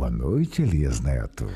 Boa noite, Elias Neto.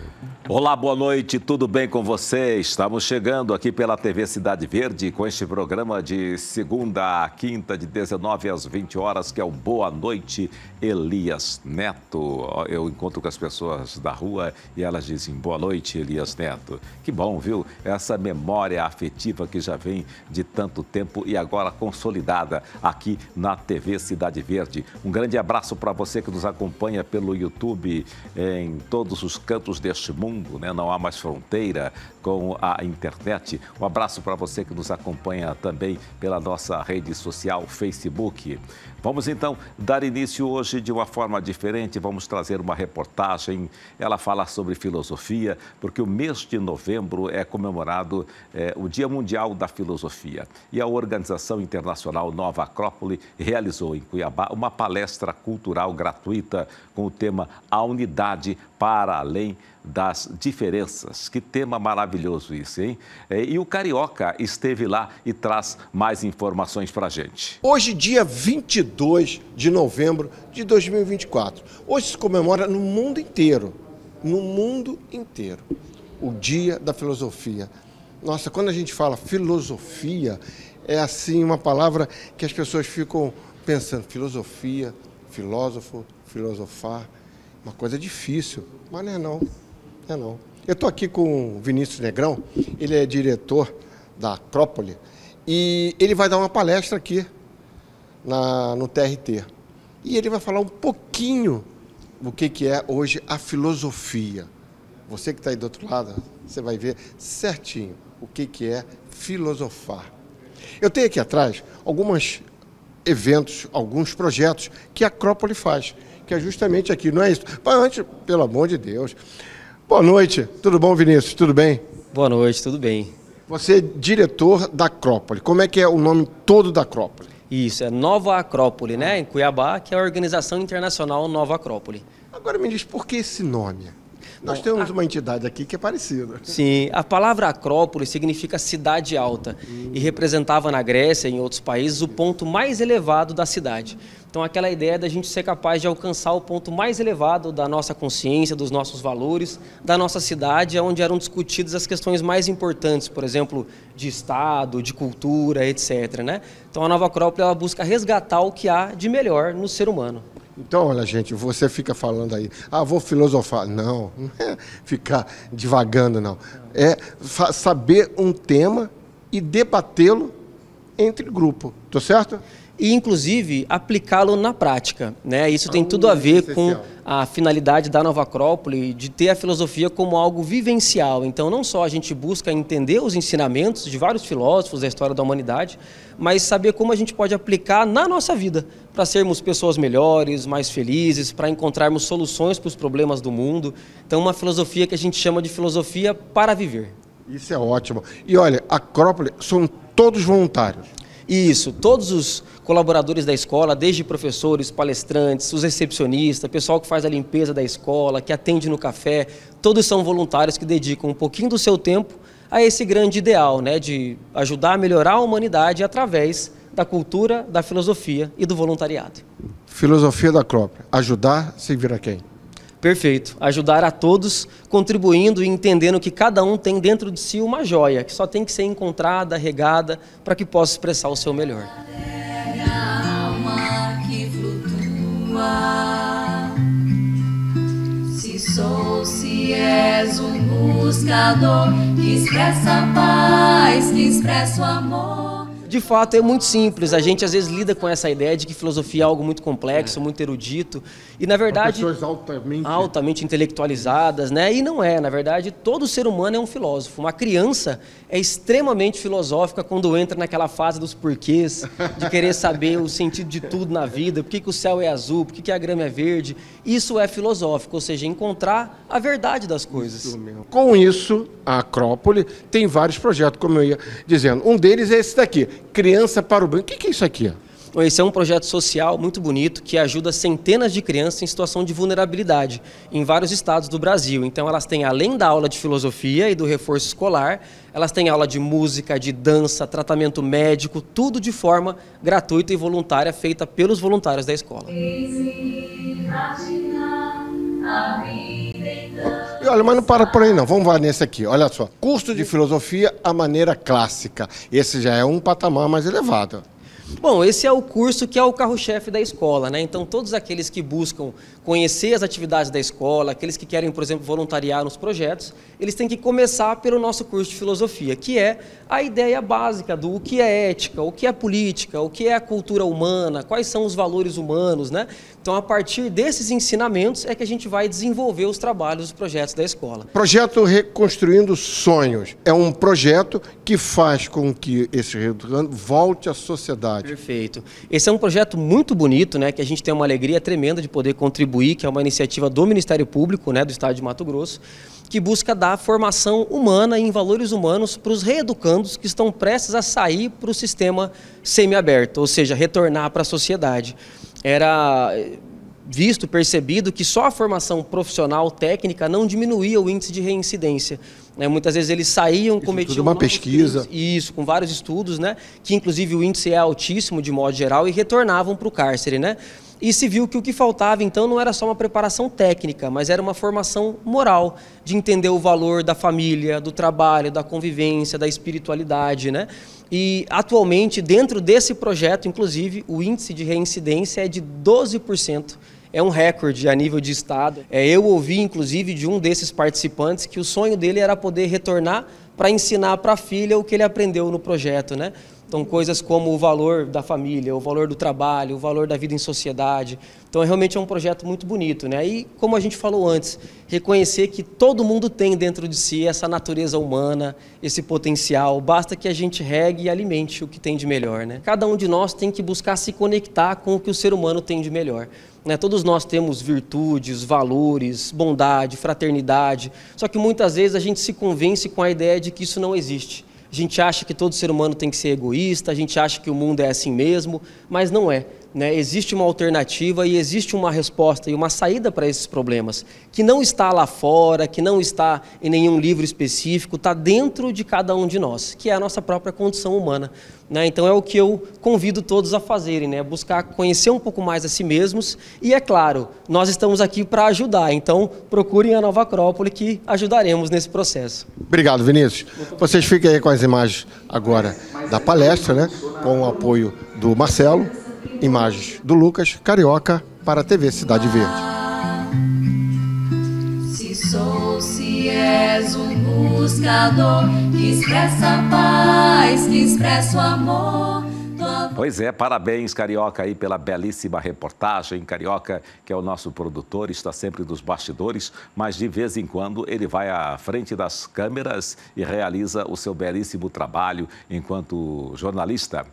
Olá, boa noite, tudo bem com você? Estamos chegando aqui pela TV Cidade Verde com este programa de segunda a quinta, de 19 às 20 horas, que é o Boa Noite, Elias Neto. Eu encontro com as pessoas da rua e elas dizem boa noite, Elias Neto. Que bom, viu? Essa memória afetiva que já vem de tanto tempo e agora consolidada aqui na TV Cidade Verde. Um grande abraço para você que nos acompanha pelo YouTube. É, em todos os cantos deste mundo, né? não há mais fronteira com a internet. Um abraço para você que nos acompanha também pela nossa rede social Facebook. Vamos então dar início hoje de uma forma diferente. Vamos trazer uma reportagem. Ela fala sobre filosofia, porque o mês de novembro é comemorado é, o Dia Mundial da Filosofia. E a organização internacional Nova Acrópole realizou em Cuiabá uma palestra cultural gratuita com o tema A Unidade para Além das diferenças. Que tema maravilhoso isso, hein? É, e o Carioca esteve lá e traz mais informações para gente. Hoje, dia 22 de novembro de 2024. Hoje se comemora no mundo inteiro, no mundo inteiro, o Dia da Filosofia. Nossa, quando a gente fala filosofia, é assim uma palavra que as pessoas ficam pensando, filosofia, filósofo, filosofar, uma coisa difícil, mas não é não. É não. Eu estou aqui com o Vinícius Negrão, ele é diretor da Acrópole e ele vai dar uma palestra aqui na, no TRT. E ele vai falar um pouquinho do que, que é hoje a filosofia. Você que está aí do outro lado, você vai ver certinho o que, que é filosofar. Eu tenho aqui atrás alguns eventos, alguns projetos que a Acrópole faz, que é justamente aqui, não é isso? Mas antes, pelo amor de Deus, Boa noite, tudo bom, Vinícius? Tudo bem? Boa noite, tudo bem. Você é diretor da Acrópole. Como é que é o nome todo da Acrópole? Isso, é Nova Acrópole, né? Em Cuiabá, que é a organização internacional Nova Acrópole. Agora me diz, por que esse nome? Nós Bom, temos a... uma entidade aqui que é parecida. Sim, a palavra Acrópole significa cidade alta hum. e representava na Grécia e em outros países o ponto mais elevado da cidade. Então, aquela ideia da gente ser capaz de alcançar o ponto mais elevado da nossa consciência, dos nossos valores, da nossa cidade, onde eram discutidas as questões mais importantes, por exemplo, de Estado, de cultura, etc. Né? Então, a nova Acrópole ela busca resgatar o que há de melhor no ser humano. Então, olha, gente, você fica falando aí, ah, vou filosofar. Não, não é ficar divagando, não. É saber um tema e debatê-lo entre grupo, tá certo? e inclusive aplicá-lo na prática. Né? Isso tem tudo a ver com a finalidade da Nova Acrópole de ter a filosofia como algo vivencial. Então, não só a gente busca entender os ensinamentos de vários filósofos da história da humanidade, mas saber como a gente pode aplicar na nossa vida para sermos pessoas melhores, mais felizes, para encontrarmos soluções para os problemas do mundo. Então, uma filosofia que a gente chama de filosofia para viver. Isso é ótimo. E olha, Acrópole são todos voluntários. Isso, todos os colaboradores da escola, desde professores, palestrantes, os recepcionistas, pessoal que faz a limpeza da escola, que atende no café, todos são voluntários que dedicam um pouquinho do seu tempo a esse grande ideal, né, de ajudar a melhorar a humanidade através da cultura, da filosofia e do voluntariado. Filosofia da CROP, ajudar sem a quem? Perfeito. Ajudar a todos, contribuindo e entendendo que cada um tem dentro de si uma joia, que só tem que ser encontrada, regada, para que possa expressar o seu melhor. língua. Se sou, se és um buscador que expressa paz, que expressa amor. De fato, é muito simples. A gente às vezes lida com essa ideia de que filosofia é algo muito complexo, é. muito erudito. E na verdade. pessoas altamente... altamente intelectualizadas, né? E não é. Na verdade, todo ser humano é um filósofo. Uma criança é extremamente filosófica quando entra naquela fase dos porquês, de querer saber o sentido de tudo na vida, por que, que o céu é azul, por que, que a grama é verde. Isso é filosófico, ou seja, encontrar a verdade das coisas. Isso com isso, a Acrópole tem vários projetos, como eu ia dizendo. Um deles é esse daqui. Criança para o Bem. O que é isso aqui? Esse é um projeto social muito bonito que ajuda centenas de crianças em situação de vulnerabilidade em vários estados do Brasil. Então, elas têm, além da aula de filosofia e do reforço escolar, elas têm aula de música, de dança, tratamento médico, tudo de forma gratuita e voluntária, feita pelos voluntários da escola. E olha, mas não para por aí não. Vamos lá nesse aqui. Olha só. Curso de filosofia à maneira clássica. Esse já é um patamar mais elevado. Bom, esse é o curso que é o carro-chefe da escola, né? Então todos aqueles que buscam conhecer as atividades da escola, aqueles que querem, por exemplo, voluntariar nos projetos, eles têm que começar pelo nosso curso de filosofia, que é a ideia básica do o que é ética, o que é política, o que é a cultura humana, quais são os valores humanos, né? Então, a partir desses ensinamentos é que a gente vai desenvolver os trabalhos, os projetos da escola. Projeto Reconstruindo Sonhos é um projeto que faz com que esse reeducando volte à sociedade. Perfeito. Esse é um projeto muito bonito, né, que a gente tem uma alegria tremenda de poder contribuir Contribuir, que é uma iniciativa do Ministério Público né, do Estado de Mato Grosso, que busca dar formação humana em valores humanos para os reeducandos que estão prestes a sair para o sistema semiaberto, ou seja, retornar para a sociedade. Era eh, visto, percebido que só a formação profissional, técnica, não diminuía o índice de reincidência. Né? Muitas vezes eles saíam, isso é cometiam... uma pesquisa. Crimes, isso, com vários estudos, né? que inclusive o índice é altíssimo de modo geral, e retornavam para o cárcere. Né? E se viu que o que faltava então não era só uma preparação técnica, mas era uma formação moral, de entender o valor da família, do trabalho, da convivência, da espiritualidade, né? E atualmente, dentro desse projeto, inclusive, o índice de reincidência é de 12% é um recorde a nível de estado. É, eu ouvi, inclusive, de um desses participantes que o sonho dele era poder retornar para ensinar para a filha o que ele aprendeu no projeto, né? Então, coisas como o valor da família, o valor do trabalho, o valor da vida em sociedade. Então, é realmente é um projeto muito bonito. Né? E, como a gente falou antes, reconhecer que todo mundo tem dentro de si essa natureza humana, esse potencial. Basta que a gente regue e alimente o que tem de melhor. Né? Cada um de nós tem que buscar se conectar com o que o ser humano tem de melhor. Né? Todos nós temos virtudes, valores, bondade, fraternidade. Só que muitas vezes a gente se convence com a ideia de que isso não existe a gente acha que todo ser humano tem que ser egoísta, a gente acha que o mundo é assim mesmo, mas não é né, existe uma alternativa e existe uma resposta e uma saída para esses problemas, que não está lá fora, que não está em nenhum livro específico, está dentro de cada um de nós, que é a nossa própria condição humana. Né? Então é o que eu convido todos a fazerem, né? buscar conhecer um pouco mais a si mesmos e, é claro, nós estamos aqui para ajudar, então procurem a Nova Acrópole que ajudaremos nesse processo. Obrigado, Vinícius. Vocês fiquem aí com as imagens agora da palestra, né? com o apoio do Marcelo. Imagens do Lucas Carioca para a TV Cidade Verde. Se sou, se és um buscador que expressa paz, que expressa amor. Pois é, parabéns, Carioca, aí pela belíssima reportagem. Carioca, que é o nosso produtor, está sempre dos bastidores, mas de vez em quando ele vai à frente das câmeras e realiza o seu belíssimo trabalho enquanto jornalista.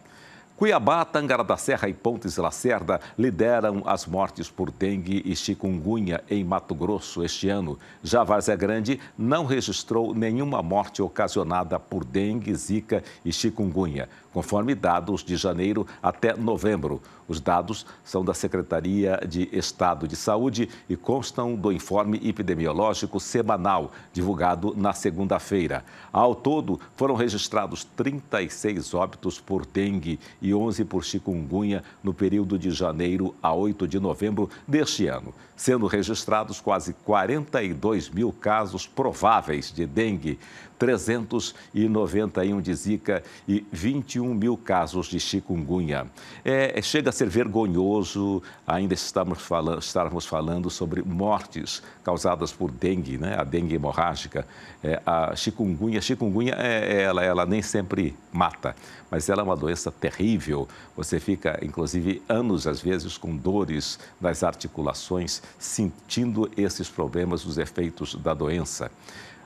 Cuiabá, Tangará da Serra e Pontes Lacerda lideram as mortes por dengue e chikungunya em Mato Grosso este ano. Já Várzea é Grande não registrou nenhuma morte ocasionada por dengue, zika e chikungunya conforme dados de janeiro até novembro. Os dados são da Secretaria de Estado de Saúde e constam do informe epidemiológico semanal, divulgado na segunda-feira. Ao todo, foram registrados 36 óbitos por dengue e 11 por chikungunya no período de janeiro a 8 de novembro deste ano, sendo registrados quase 42 mil casos prováveis de dengue. 391 de Zika e 21 mil casos de chikungunya. É, chega a ser vergonhoso ainda estamos falando, estarmos falando sobre mortes causadas por dengue, né? a dengue hemorrágica. É, a chikungunya, a chikungunya é, é, ela, ela nem sempre mata, mas ela é uma doença terrível. Você fica, inclusive, anos às vezes com dores nas articulações, sentindo esses problemas, os efeitos da doença.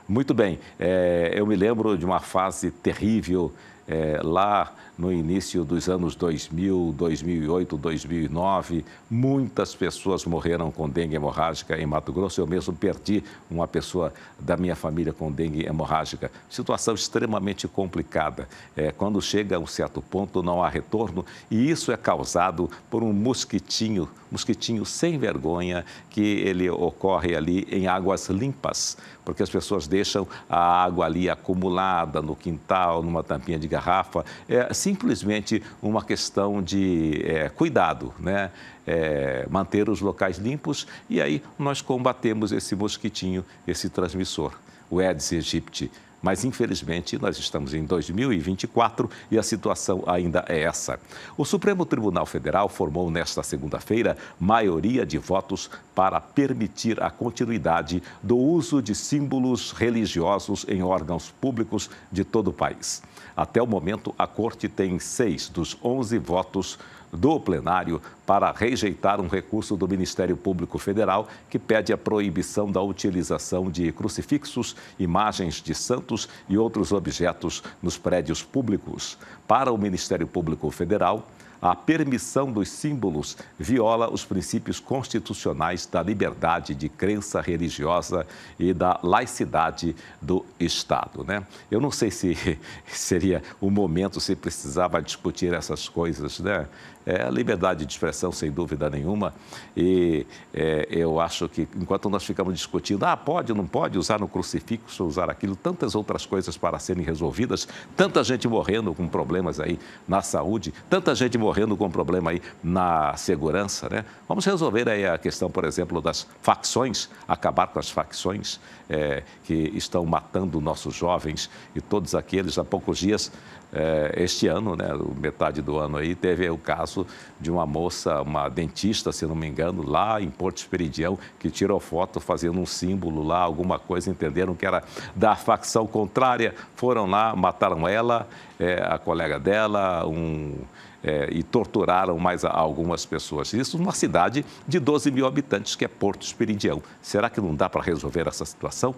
Muito bem, é, eu me lembro de uma fase terrível é, lá no início dos anos 2000, 2008, 2009. Muitas pessoas morreram com dengue hemorrágica em Mato Grosso. Eu mesmo perdi uma pessoa da minha família com dengue hemorrágica. Situação extremamente complicada. É, quando chega a um certo ponto, não há retorno e isso é causado por um mosquitinho, mosquitinho sem vergonha, que ele ocorre ali em águas limpas, porque as pessoas deixam a água ali acumulada no quintal, numa tampinha de garrafa. É, simplesmente uma questão de é, cuidado, né? É, manter os locais limpos e aí nós combatemos esse mosquitinho, esse transmissor, o Aedes aegypti. Mas, infelizmente, nós estamos em 2024 e a situação ainda é essa. O Supremo Tribunal Federal formou nesta segunda-feira maioria de votos para permitir a continuidade do uso de símbolos religiosos em órgãos públicos de todo o país. Até o momento, a Corte tem seis dos 11 votos do plenário para rejeitar um recurso do Ministério Público Federal que pede a proibição da utilização de crucifixos, imagens de santos e outros objetos nos prédios públicos. Para o Ministério Público Federal, a permissão dos símbolos viola os princípios constitucionais da liberdade de crença religiosa e da laicidade do Estado. Né? Eu não sei se seria o momento, se precisava discutir essas coisas, né? é, a liberdade de expressão, sem dúvida nenhuma, e é, eu acho que enquanto nós ficamos discutindo, ah, pode, não pode usar no crucifixo, usar aquilo, tantas outras coisas para serem resolvidas, tanta gente morrendo com problemas aí na saúde, tanta gente morrendo com problema aí na segurança, né? Vamos resolver aí a questão, por exemplo, das facções, acabar com as facções, é, que estão matando nossos jovens e todos aqueles. Há poucos dias, é, este ano, né, metade do ano aí, teve o caso de uma moça, uma dentista, se não me engano, lá em Porto Esperidião, que tirou foto fazendo um símbolo lá, alguma coisa, entenderam que era da facção contrária, foram lá, mataram ela, é, a colega dela, um é, e torturaram mais algumas pessoas. Isso numa cidade de 12 mil habitantes, que é Porto Esperidião Será que não dá para resolver essa situação?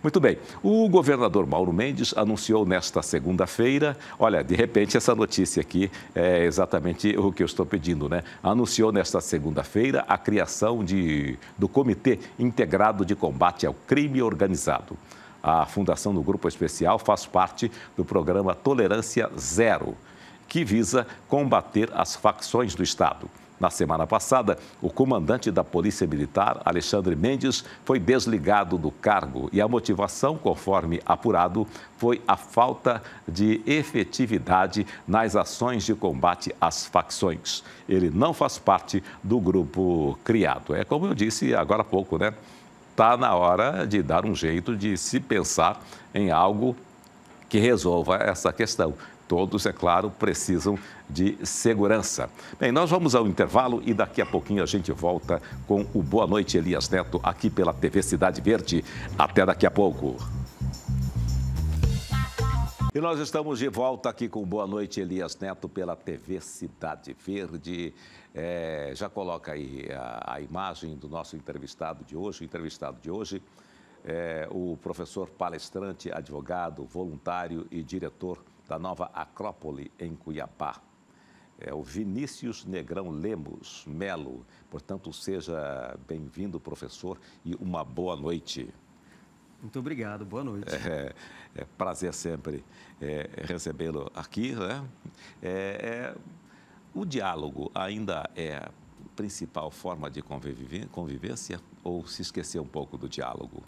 Muito bem, o governador Mauro Mendes anunciou nesta segunda-feira, olha, de repente essa notícia aqui é exatamente o que eu estou pedindo, né? Anunciou nesta segunda-feira a criação de, do Comitê Integrado de Combate ao Crime Organizado. A fundação do Grupo Especial faz parte do programa Tolerância Zero que visa combater as facções do Estado. Na semana passada, o comandante da Polícia Militar, Alexandre Mendes, foi desligado do cargo e a motivação, conforme apurado, foi a falta de efetividade nas ações de combate às facções. Ele não faz parte do grupo criado. É como eu disse agora há pouco, né? Está na hora de dar um jeito de se pensar em algo que resolva essa questão. Todos, é claro, precisam de segurança. Bem, nós vamos ao intervalo e daqui a pouquinho a gente volta com o Boa Noite Elias Neto aqui pela TV Cidade Verde. Até daqui a pouco. E nós estamos de volta aqui com Boa Noite Elias Neto pela TV Cidade Verde. É, já coloca aí a, a, imagem do nosso entrevistado de hoje. O entrevistado de hoje é o professor palestrante, advogado, voluntário e diretor da nova Acrópole, em Cuiabá. É o Vinícius Negrão Lemos Melo. Portanto, seja bem-vindo, professor, e uma boa noite. Muito obrigado, boa noite. É, é prazer sempre é, recebê-lo aqui. Né? É, é o diálogo ainda é a principal forma de convivência ou se esquecer um pouco do diálogo?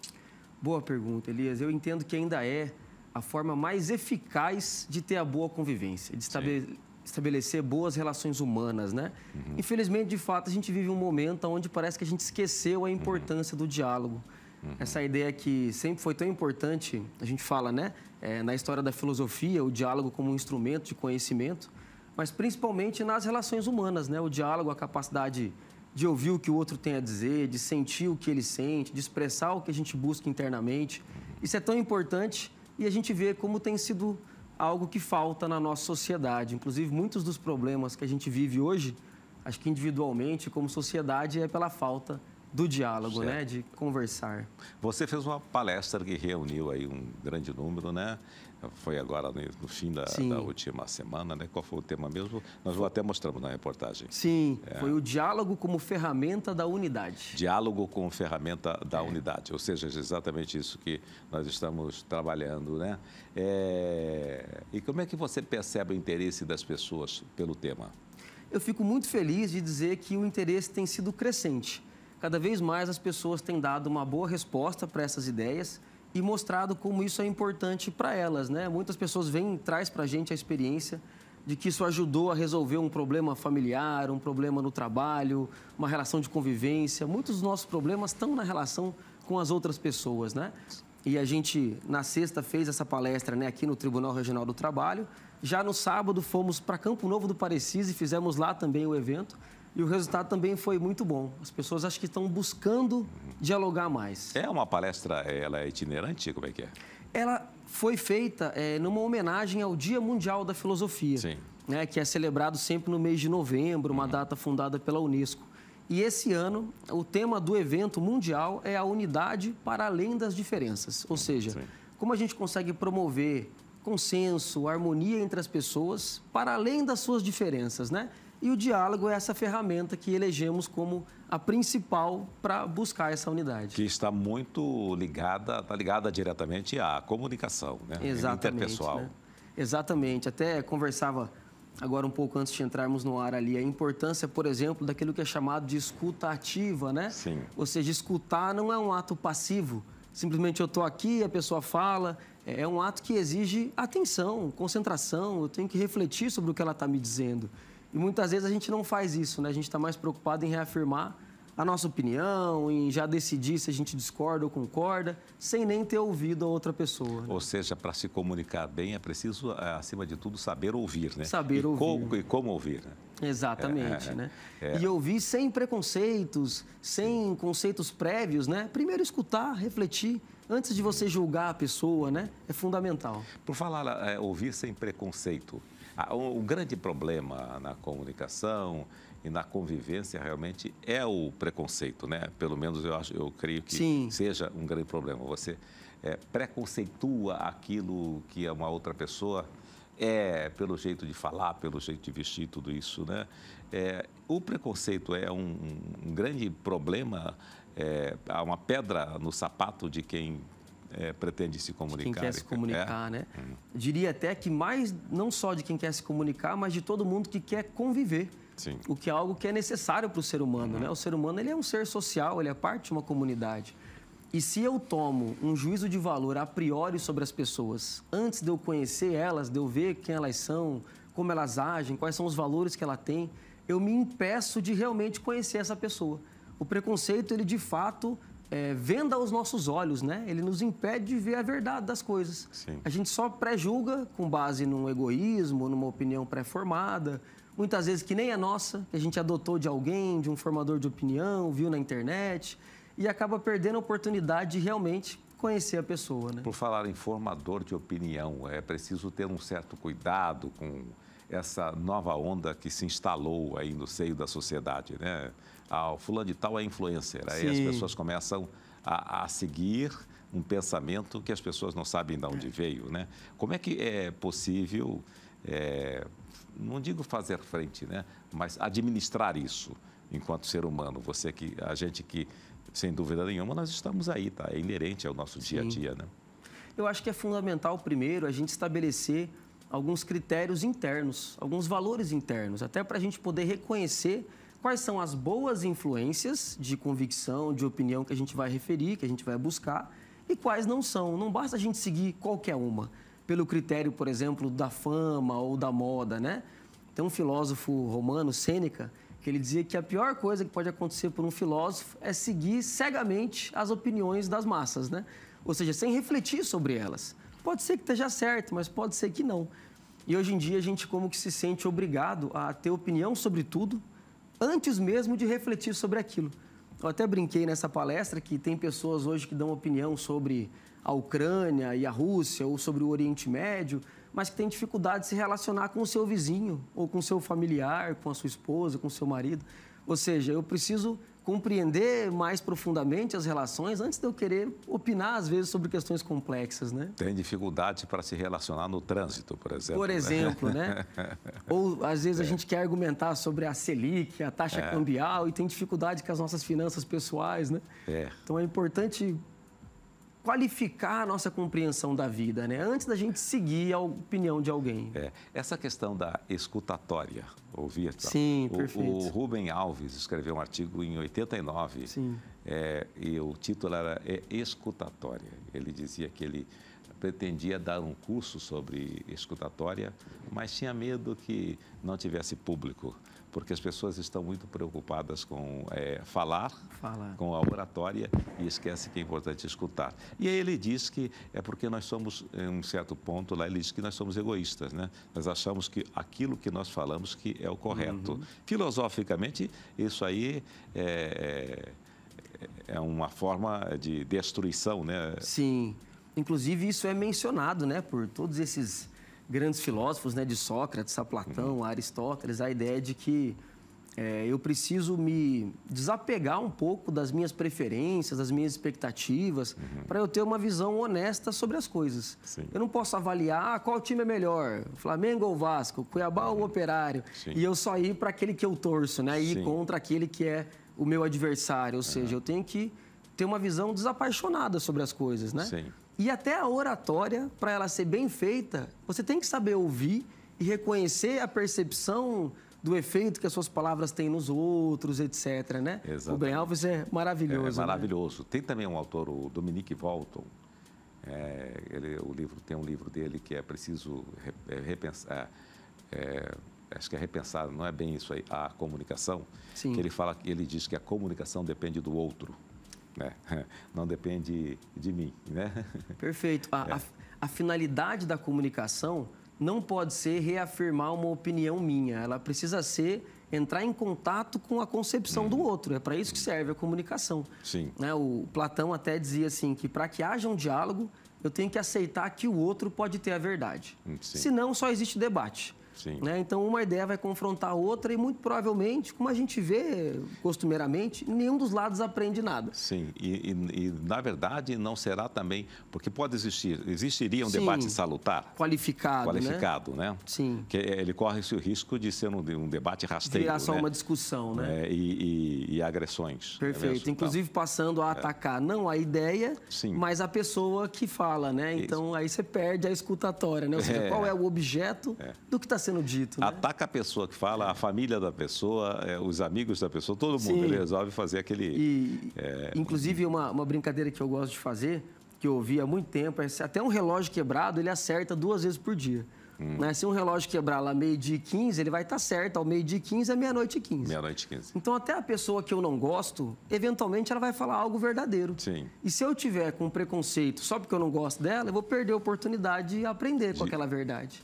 Boa pergunta, Elias. Eu entendo que ainda é a forma mais eficaz de ter a boa convivência, de estabelecer estabelecer boas relações humanas, né? Uhum. Infelizmente, de fato, a gente vive um momento onde parece que a gente esqueceu a uhum. importância uhum. do diálogo. Uhum. Essa ideia que sempre foi tão importante, a gente fala, né? É, na história da filosofia, o diálogo como um instrumento de conhecimento, mas principalmente nas relações humanas, né? O diálogo, a capacidade de ouvir o que o outro tem a dizer, de sentir o que ele sente, de expressar o que a gente busca internamente. Uhum. Isso é tão importante e a gente vê como tem sido algo que falta na nossa sociedade. Inclusive, muitos dos problemas que a gente vive hoje, acho que individualmente, como sociedade, é pela falta do diálogo, né? certo. né? De conversar. Você fez uma palestra que reuniu aí um grande número, né? Foi agora né, no fim da, da, última semana, né? Qual foi o tema mesmo? Nós até mostramos na reportagem. Sim, é. foi o diálogo como ferramenta da unidade. Diálogo como ferramenta da é. unidade, ou seja, é exatamente isso que nós estamos trabalhando, né? É... E como é que você percebe o interesse das pessoas pelo tema? Eu fico muito feliz de dizer que o interesse tem sido crescente. Cada vez mais as pessoas têm dado uma boa resposta para essas ideias e mostrado como isso é importante para elas, né? Muitas pessoas vêm e traz para a gente a experiência de que isso ajudou a resolver um problema familiar, um problema no trabalho, uma relação de convivência. Muitos dos nossos problemas estão na relação com as outras pessoas, né? E a gente, na sexta, fez essa palestra né, aqui no Tribunal Regional do Trabalho. Já no sábado, fomos para Campo Novo do Parecis e fizemos lá também o evento e o resultado também foi muito bom. As pessoas acho que estão buscando dialogar mais. É uma palestra, ela é itinerante? Como é que é? Ela foi feita é, numa homenagem ao Dia Mundial da Filosofia, Sim. Né, que é celebrado sempre no mês de novembro, uma uhum. data fundada pela Unesco. E esse ano, o tema do evento mundial é a unidade para além das diferenças. Ou uhum, seja, Sim. como a gente consegue promover consenso, harmonia entre as pessoas, para além das suas diferenças, né? E o diálogo é essa ferramenta que elegemos como a principal para buscar essa unidade. Que está muito ligada, está ligada diretamente à comunicação, né? Exatamente, interpessoal. Né? Exatamente. Até conversava agora um pouco antes de entrarmos no ar ali, a importância, por exemplo, daquilo que é chamado de escuta ativa, né? Sim. Ou seja, escutar não é um ato passivo. Simplesmente eu estou aqui, a pessoa fala. É, é um ato que exige atenção, concentração. Eu tenho que refletir sobre o que ela está me dizendo. E muitas vezes a gente não faz isso, né? A gente está mais preocupado em reafirmar a nossa opinião, em já decidir se a gente discorda ou concorda, sem nem ter ouvido a outra pessoa. Né? Ou seja, para se comunicar bem é preciso, é, acima de tudo, saber ouvir, né? Saber e ouvir. Como, e como ouvir, né? Exatamente, é, é, né? É. E ouvir sem preconceitos, sem Sim. conceitos prévios, né? Primeiro escutar, refletir, antes de você julgar a pessoa, né? É fundamental. Por falar, é, ouvir sem preconceito, ah, o, grande problema na comunicação e na convivência realmente é o preconceito, né? Pelo menos eu acho, eu creio que Sim. seja um grande problema. Você é, preconceitua aquilo que é uma outra pessoa é, pelo jeito de falar, pelo jeito de vestir, tudo isso, né? É, o preconceito é um, um grande problema, é, há uma pedra no sapato de quem é, pretende se comunicar. De quem quer se comunicar, é? né? Hum. Diria até que mais, não só de quem quer se comunicar, mas de todo mundo que quer conviver. Sim. O que é algo que é necessário para o ser humano, uhum. né? O ser humano, ele é um ser social, ele é parte de uma comunidade. E se eu tomo um juízo de valor a priori sobre as pessoas, antes de eu conhecer elas, de eu ver quem elas são, como elas agem, quais são os valores que ela tem, eu me impeço de realmente conhecer essa pessoa. O preconceito, ele de fato é, venda aos nossos olhos, né? Ele nos impede de ver a verdade das coisas. Sim. A gente só pré-julga com base num egoísmo, numa opinião pré-formada, muitas vezes que nem é nossa, que a gente adotou de alguém, de um formador de opinião, viu na internet, e acaba perdendo a oportunidade de realmente conhecer a pessoa, né? Por falar em formador de opinião, é preciso ter um certo cuidado com essa nova onda que se instalou aí no seio da sociedade, né? Ah, o fulano de tal é influencer, aí Sim. as pessoas começam a, a, seguir um pensamento que as pessoas não sabem de onde é. veio, né? Como é que é possível, é, não digo fazer frente, né? Mas administrar isso enquanto ser humano, você que, a gente que, sem dúvida nenhuma, nós estamos aí, tá? É inerente ao nosso Sim. dia a dia, né? Eu acho que é fundamental, primeiro, a gente estabelecer alguns critérios internos, alguns valores internos, até para a gente poder reconhecer quais são as boas influências de convicção, de opinião que a gente vai referir, que a gente vai buscar e quais não são. Não basta a gente seguir qualquer uma, pelo critério, por exemplo, da fama ou da moda, né? Tem um filósofo romano, Sêneca, que ele dizia que a pior coisa que pode acontecer por um filósofo é seguir cegamente as opiniões das massas, né? Ou seja, sem refletir sobre elas. Pode ser que esteja certo, mas pode ser que não. E hoje em dia a gente como que se sente obrigado a ter opinião sobre tudo antes mesmo de refletir sobre aquilo. Eu até brinquei nessa palestra que tem pessoas hoje que dão opinião sobre a Ucrânia e a Rússia ou sobre o Oriente Médio, mas que tem dificuldade de se relacionar com o seu vizinho ou com o seu familiar, com a sua esposa, com o seu marido. Ou seja, eu preciso compreender mais profundamente as relações antes de eu querer opinar, às vezes, sobre questões complexas, né? Tem dificuldade para se relacionar no trânsito, por exemplo. Por né? exemplo, né? né? Ou, às vezes, é. a gente quer argumentar sobre a Selic, a taxa é. cambial, e tem dificuldade com as nossas finanças pessoais, né? É. Então, é importante qualificar a nossa compreensão da vida, né? Antes da gente seguir a opinião de alguém. É, essa questão da escutatória, ouvir. Tá? Sim, o, perfeito. O Rubem Alves escreveu um artigo em 89. Sim. É, e o título era é, Escutatória. Ele dizia que ele pretendia dar um curso sobre escutatória, mas tinha medo que não tivesse público porque as pessoas estão muito preocupadas com é, falar, com a oratória e esquece que é importante escutar. E aí ele diz que é porque nós somos, em um certo ponto lá, ele diz que nós somos egoístas, né? Nós achamos que aquilo que nós falamos que é o correto. Uhum. Filosoficamente, isso aí é, é, é uma forma de destruição, né? Sim. Inclusive, isso é mencionado, né, por todos esses grandes filósofos, né, de Sócrates a Platão, a uhum. Aristóteles, a ideia de que é, eu preciso me desapegar um pouco das minhas preferências, das minhas expectativas, uhum. para eu ter uma visão honesta sobre as coisas. Sim. Eu não posso avaliar ah, qual time é melhor, Flamengo ou Vasco, Cuiabá uhum. ou Operário, Sim. e eu só ir para aquele que eu torço, né? E ir contra aquele que é o meu adversário. Ou uhum. seja, eu tenho que ter uma visão desapaixonada sobre as coisas, né? Sim. E até a oratória, para ela ser bem feita, você tem que saber ouvir e reconhecer a percepção do efeito que as suas palavras têm nos outros, etc. Né? O Ben Alves é maravilhoso. É, é maravilhoso. Né? Tem também um autor, o Dominique Walton. É, ele, o livro tem um livro dele que é preciso é, repensar. É, é, acho que é repensar, não é bem isso aí, a comunicação. Sim. Que ele fala, ele diz que a comunicação depende do outro né? Não depende de mim, né? Perfeito. A, é. a, a, finalidade da comunicação não pode ser reafirmar uma opinião minha. Ela precisa ser entrar em contato com a concepção do uhum. outro. É para isso que uhum. serve a comunicação. Sim. Né? O Platão até dizia assim que para que haja um diálogo eu tenho que aceitar que o outro pode ter a verdade. Hum, sim. Senão só existe debate. Sim. Né? Então, uma ideia vai confrontar a outra e, muito provavelmente, como a gente vê costumeiramente, nenhum dos lados aprende nada. Sim, e, e, e na verdade não será também, porque pode existir, existiria um Sim. debate salutar. Qualificado, Qualificado, né? né? Sim. Que é, ele corre o risco de ser um, um debate rasteiro. Virar só né? uma discussão, né? É, e, e, agressões. Né? Perfeito. É Inclusive, então, passando a é. atacar, não a ideia, Sim. mas a pessoa que fala, né? Então, aí você perde a escutatória, né? Ou seja, é. qual é o objeto do que está sendo sendo dito. Né? Ataca a pessoa que fala, a família da pessoa, é, os amigos da pessoa, todo mundo. Sim. Ele resolve fazer aquele. E, é... Inclusive, uma, uma brincadeira que eu gosto de fazer, que eu ouvi há muito tempo, é até um relógio quebrado, ele acerta duas vezes por dia. Hum. Né? Se um relógio quebrar lá meio-dia e 15, ele vai estar tá certo, ao meio-dia e 15 é meia-noite e 15. Meia-noite e 15. Então, até a pessoa que eu não gosto, eventualmente ela vai falar algo verdadeiro. Sim. E se eu tiver com preconceito só porque eu não gosto dela, eu vou perder a oportunidade de aprender de... com aquela verdade.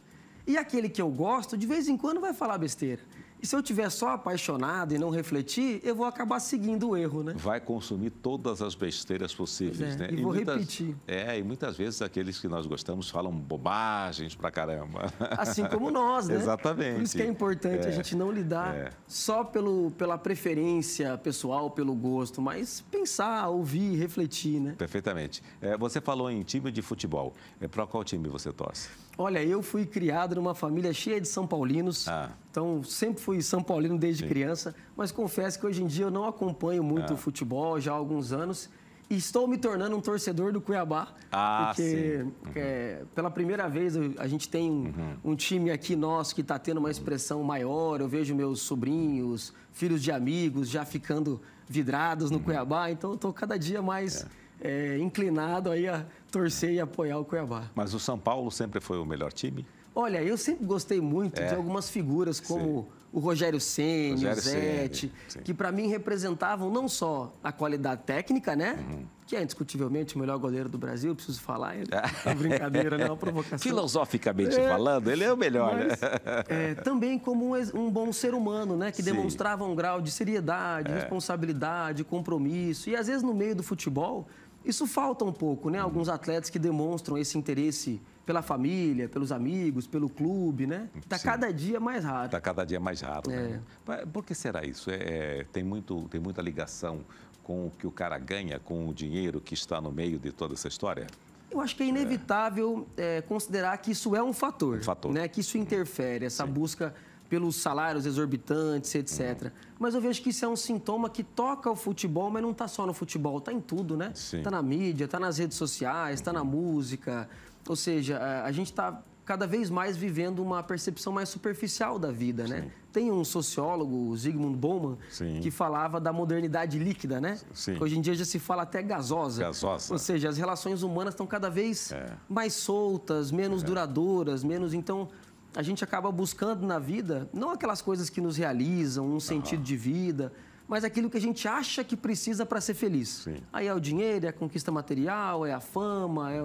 E aquele que eu gosto, de vez em quando vai falar besteira. E se eu tiver só apaixonado e não refletir, eu vou acabar seguindo o erro, né? Vai consumir todas as besteiras possíveis, é, né? E, e vou muitas, repetir. É, e muitas vezes aqueles que nós gostamos falam bobagens pra caramba. Assim como nós, né? Exatamente. Por isso que é importante é, a gente não lidar é. só pelo, pela preferência pessoal, pelo gosto, mas pensar, ouvir, refletir, né? Perfeitamente. É, você falou em time de futebol. É, pra qual time você torce? Olha, eu fui criado numa família cheia de São Paulinos. Ah. Então, sempre fui São Paulino desde Sim. criança. Mas confesso que hoje em dia eu não acompanho muito ah. futebol já há alguns anos estou me tornando um torcedor do Cuiabá. Ah, porque é, uhum. é, pela primeira vez a gente tem um, uhum. um time aqui nosso que está tendo uma uhum. expressão maior. Eu vejo meus sobrinhos, filhos de amigos já ficando vidrados no uhum. Cuiabá. Então, eu estou cada dia mais... É é, inclinado aí a torcer e apoiar o Cuiabá. Mas o São Paulo sempre foi o melhor time? Olha, eu sempre gostei muito é. de algumas figuras como Sim. o Rogério Ceni, o Zete, que para mim representavam não só a qualidade técnica, né? Uhum. Que é indiscutivelmente o melhor goleiro do Brasil, preciso falar. É brincadeira, não é uma provocação. Filosoficamente é. falando, ele é o melhor, né? Mas, né? É, também como um, um, bom ser humano, né? Que Sim. demonstrava um grau de seriedade, é. responsabilidade, compromisso. E às vezes no meio do futebol, isso falta um pouco, né? Alguns atletas que demonstram esse interesse pela família, pelos amigos, pelo clube, né? Está cada dia mais raro. Está cada dia mais raro, né? É. Por que será isso? É, é, tem, muito, tem muita ligação com o que o cara ganha, com o dinheiro que está no meio de toda essa história? Eu acho que é inevitável é. É, considerar que isso é um fator, um fator. Né? que isso interfere, essa Sim. busca pelos salários exorbitantes, etc. Mas eu vejo que isso é um sintoma que toca o futebol, mas não está só no futebol, está em tudo, né? Está na mídia, está nas redes sociais, está na música. Ou seja, a gente está cada vez mais vivendo uma percepção mais superficial da vida, né? Sim. né? Tem um sociólogo, Zygmunt Bauman, Sim. que falava da modernidade líquida, né? Sim. Hoje em dia já se fala até gasosa. Gasosa. Ou seja, as relações humanas estão cada vez é. mais soltas, menos é. duradouras, menos então a gente acaba buscando na vida não aquelas coisas que nos realizam, um sentido uhum. de vida, mas aquilo que a gente acha que precisa para ser feliz. Sim. Aí é o dinheiro, é a conquista material, é a fama, é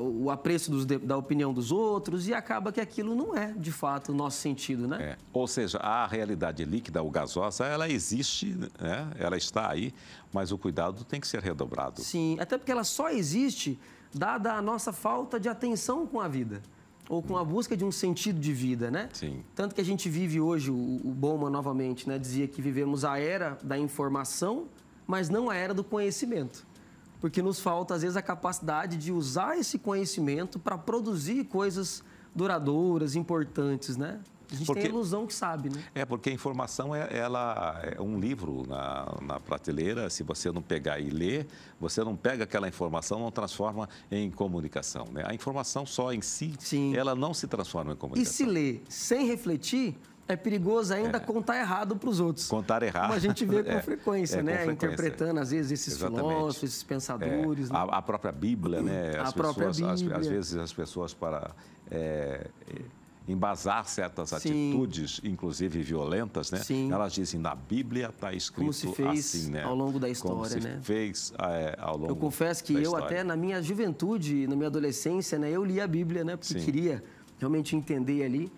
o apreço dos, da opinião dos outros e acaba que aquilo não é, de fato, o nosso sentido, né? É. Ou seja, a realidade líquida ou gasosa, ela existe, né? ela está aí, mas o cuidado tem que ser redobrado. Sim, até porque ela só existe dada a nossa falta de atenção com a vida ou com a busca de um sentido de vida, né? Sim. Tanto que a gente vive hoje, o, o novamente né, dizia que vivemos a era da informação, mas não a era do conhecimento. Porque nos falta, às vezes, a capacidade de usar esse conhecimento para produzir coisas duradouras, importantes, né? A gente porque, tem a ilusão que sabe, né? É, porque a informação, é, ela é um livro na, na prateleira, se você não pegar e ler, você não pega aquela informação, não transforma em comunicação, né? A informação só em si, Sim. ela não se transforma em comunicação. E se ler sem refletir, é perigoso ainda é. contar errado para os outros. Contar errado. Como a gente vê com é. frequência, é, né? Com frequência. Interpretando, às vezes, esses Exatamente. filósofos, esses pensadores. É. Né? A, a, própria Bíblia, né? As a pessoas, própria Bíblia. As, às vezes as pessoas para é, embasar certas Sim. atitudes, inclusive violentas, né? Sim. Elas dizem na Bíblia está escrito Como se fez assim, né? Ao longo da história, Como se né? Fez ah, é, ao longo. Eu confesso que eu história. até na minha juventude, na minha adolescência, né? Eu li a Bíblia, né? Porque Sim. queria realmente entender ali.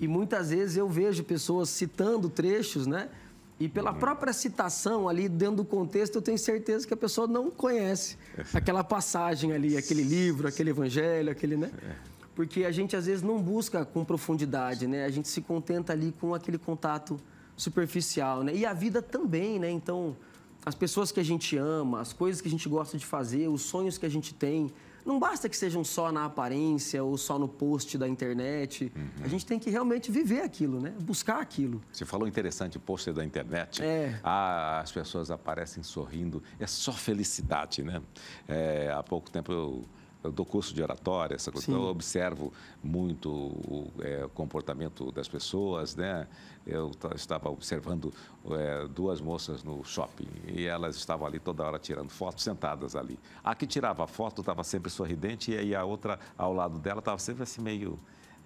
E muitas vezes eu vejo pessoas citando trechos, né? E pela uhum. própria citação ali, dentro do contexto, eu tenho certeza que a pessoa não conhece é. aquela passagem ali, aquele livro, aquele evangelho, aquele, né? É porque a gente às vezes não busca com profundidade, né? A gente se contenta ali com aquele contato superficial, né? E a vida também, né? Então, as pessoas que a gente ama, as coisas que a gente gosta de fazer, os sonhos que a gente tem, não basta que sejam só na aparência ou só no post da internet. Uhum. A gente tem que realmente viver aquilo, né? Buscar aquilo. Você falou interessante, post da internet. É. Ah, as pessoas aparecem sorrindo. É só felicidade, né? É, há pouco tempo eu eu dou curso de oratória, essa coisa. Então eu observo muito o é, comportamento das pessoas, né? Eu estava observando é, duas moças no shopping e elas estavam ali toda hora tirando fotos, sentadas ali. A que tirava foto estava sempre sorridente e a outra ao lado dela estava sempre assim meio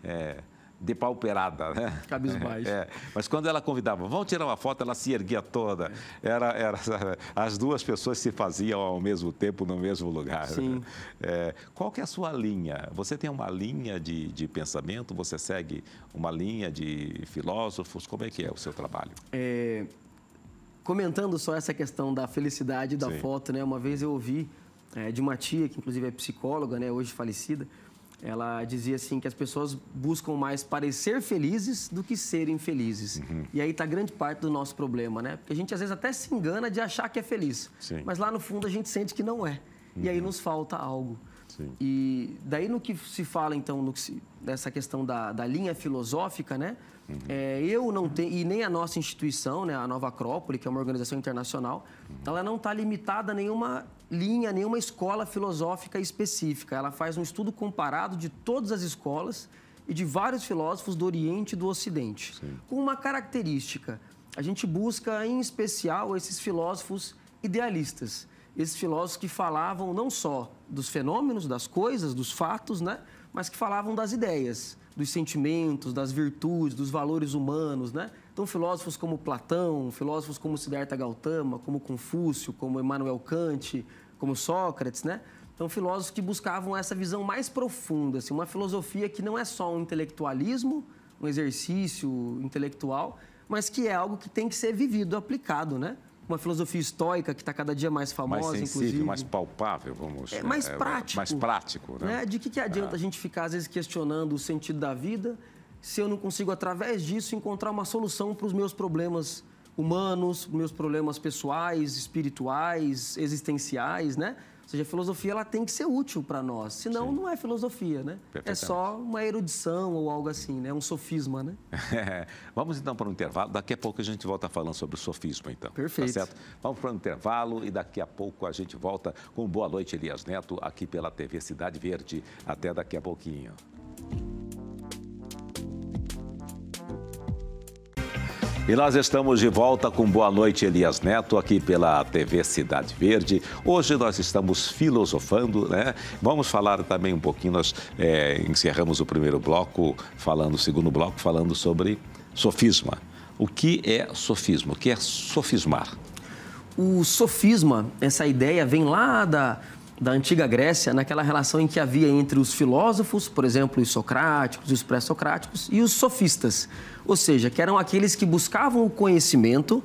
é, depauperada, né? Cabisbaixo. É, mas quando ela convidava, vamos tirar uma foto, ela se erguia toda. Era, era, as duas pessoas se faziam ao mesmo tempo, no mesmo lugar. Né? Sim. É, qual que é a sua linha? Você tem uma linha de, de pensamento? Você segue uma linha de filósofos? Como é que é o seu trabalho? É, comentando só essa questão da felicidade da Sim. foto, né? Uma vez eu ouvi é, de uma tia, que inclusive é psicóloga, né? Hoje falecida, ela dizia assim que as pessoas buscam mais parecer felizes do que serem felizes. Uhum. E aí está grande parte do nosso problema, né? Porque a gente às vezes até se engana de achar que é feliz, Sim. mas lá no fundo a gente sente que não é. Uhum. E aí uhum. nos falta algo. Sim. E daí no que se fala então no que se, nessa questão da, da linha filosófica, né? Uhum. É, eu não tenho, e nem a nossa instituição, né, a Nova Acrópole, que é uma organização internacional, uhum. ela não está limitada a nenhuma linha, nenhuma escola filosófica específica. Ela faz um estudo comparado de todas as escolas e de vários filósofos do Oriente e do Ocidente, Sim. com uma característica. A gente busca, em especial, esses filósofos idealistas, esses filósofos que falavam não só dos fenômenos, das coisas, dos fatos, né, mas que falavam das ideias dos sentimentos, das virtudes, dos valores humanos, né? Então, filósofos como Platão, filósofos como Siddhartha Gautama, como Confúcio, como Emmanuel Kant, como Sócrates, né? Então, filósofos que buscavam essa visão mais profunda, assim, uma filosofia que não é só um intelectualismo, um exercício intelectual, mas que é algo que tem que ser vivido, aplicado, né? uma filosofia estoica que está cada dia mais famosa, mais sensível, inclusive. Mais palpável, vamos. É mais é, prático. Mais prático, né? né? De que, que adianta ah. a gente ficar às vezes questionando o sentido da vida se eu não consigo através disso encontrar uma solução para os meus problemas humanos, meus problemas pessoais, espirituais, existenciais, né? Ou seja, a filosofia ela tem que ser útil para nós, senão Sim. não é filosofia, né? É só uma erudição ou algo assim, né? Um sofisma, né? Vamos então para um intervalo. Daqui a pouco a gente volta falando sobre o sofisma, então. Tá Perfeito. Tá certo? Vamos para um intervalo e daqui a pouco a gente volta com Boa Noite Elias Neto aqui pela TV Cidade Verde. Até daqui a pouquinho. E nós estamos de volta com Boa Noite Elias Neto, aqui pela TV Cidade Verde. Hoje nós estamos filosofando, né? Vamos falar também um pouquinho, nós é, encerramos o primeiro bloco, falando, o segundo bloco, falando sobre sofisma. O que é sofismo? O que é sofismar? O sofisma, essa ideia vem lá da da antiga Grécia naquela relação em que havia entre os filósofos, por exemplo, os socráticos, os pré-socráticos, e os sofistas, ou seja, que eram aqueles que buscavam o conhecimento,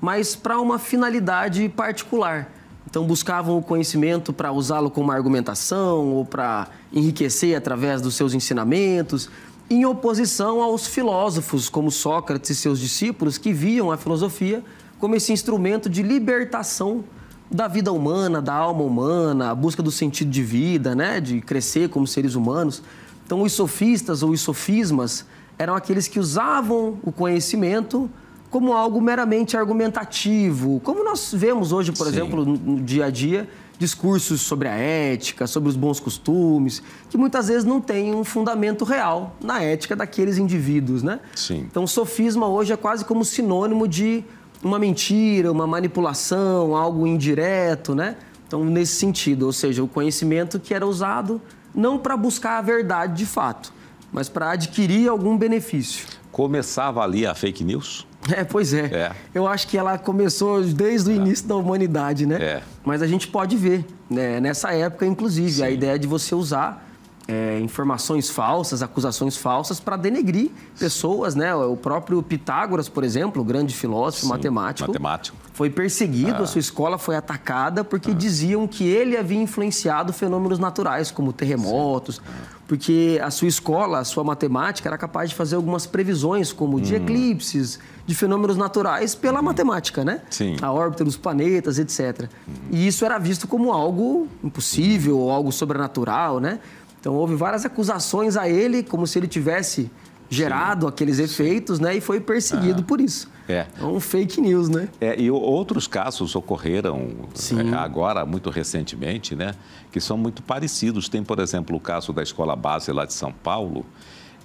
mas para uma finalidade particular. Então, buscavam o conhecimento para usá-lo como argumentação ou para enriquecer através dos seus ensinamentos, em oposição aos filósofos, como Sócrates e seus discípulos, que viam a filosofia como esse instrumento de libertação da vida humana, da alma humana, a busca do sentido de vida, né? de crescer como seres humanos. Então, os sofistas ou os sofismas eram aqueles que usavam o conhecimento como algo meramente argumentativo, como nós vemos hoje, por Sim. exemplo, no dia a dia, discursos sobre a ética, sobre os bons costumes, que muitas vezes não têm um fundamento real na ética daqueles indivíduos, né? Sim. Então, sofisma hoje é quase como sinônimo de uma mentira, uma manipulação, algo indireto, né? Então, nesse sentido, ou seja, o conhecimento que era usado não para buscar a verdade de fato, mas para adquirir algum benefício. Começava ali a fake news? É, pois é. é. Eu acho que ela começou desde o é. início da humanidade, né? É. Mas a gente pode ver, né? nessa época, inclusive, Sim. a ideia de você usar é, informações falsas, acusações falsas para denegrir pessoas, né? O próprio Pitágoras, por exemplo, grande filósofo, Sim, matemático, matemático, foi perseguido, ah. a sua escola foi atacada porque ah. diziam que ele havia influenciado fenômenos naturais, como terremotos, ah. porque a sua escola, a sua matemática era capaz de fazer algumas previsões, como de hum. eclipses, de fenômenos naturais pela hum. matemática, né? Sim. A órbita dos planetas, etc. Hum. E isso era visto como algo impossível, ou algo sobrenatural, né? Então houve várias acusações a ele, como se ele tivesse gerado Sim. aqueles efeitos, né? E foi perseguido ah, por isso. É. é um fake news, né? É, e outros casos ocorreram Sim. É, agora, muito recentemente, né? Que são muito parecidos. Tem, por exemplo, o caso da escola base lá de São Paulo,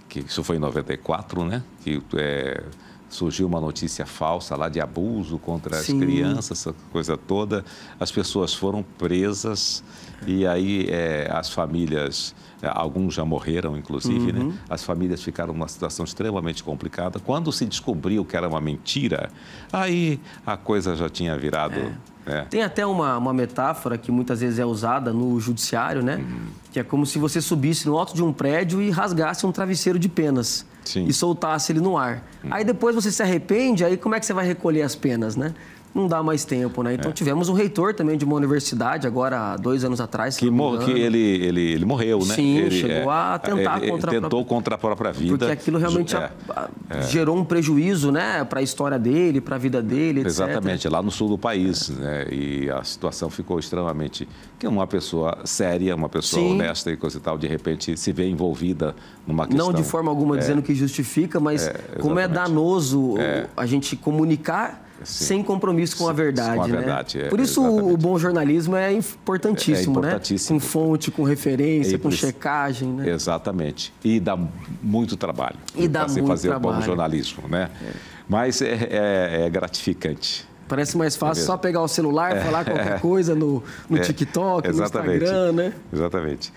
que isso foi em 94, né? Que é, surgiu uma notícia falsa lá de abuso contra as Sim. crianças, essa coisa toda. As pessoas foram presas. E aí é, as famílias, é, alguns já morreram, inclusive, né? uhum. né? As famílias ficaram numa situação extremamente complicada. Quando se descobriu que era uma mentira, aí a coisa já tinha virado. É. É. Tem até uma, uma metáfora que muitas vezes é usada no judiciário, né? Uhum. Que é como se você subisse no alto de um prédio e rasgasse um travesseiro de penas. Sim. E soltasse ele no ar. Uhum. Aí depois você se arrepende, aí como é que você vai recolher as penas, né? não dá mais tempo, né? Então é. tivemos um reitor também de uma universidade, agora dois anos atrás. Que, mor que ele, ele, ele morreu, né? Sim, ele, chegou é, a é, tentar ele, contra tentou a própria... contra a própria vida. Porque aquilo realmente é, a... É. gerou um prejuízo, né? Para a história dele, para a vida dele, etc. Exatamente, lá no sul do país, é. né? E a situação ficou extremamente... Que uma pessoa séria, uma pessoa Sim. honesta e coisa e tal, de repente se vê envolvida numa questão... Não de forma alguma dizendo que justifica, mas como é danoso a gente comunicar sem compromisso com a verdade. Com a verdade né? é, por isso exatamente. o bom jornalismo é importantíssimo, é, é né? importantíssimo. né? Com fonte, com referência, é, com checagem. Né? Exatamente. E dá muito trabalho. E dá muito fazer trabalho. fazer bom jornalismo, né? É. Mas é, é gratificante. Parece mais fácil é só pegar o celular, é, falar qualquer coisa no, no TikTok, no Instagram, né? Exatamente.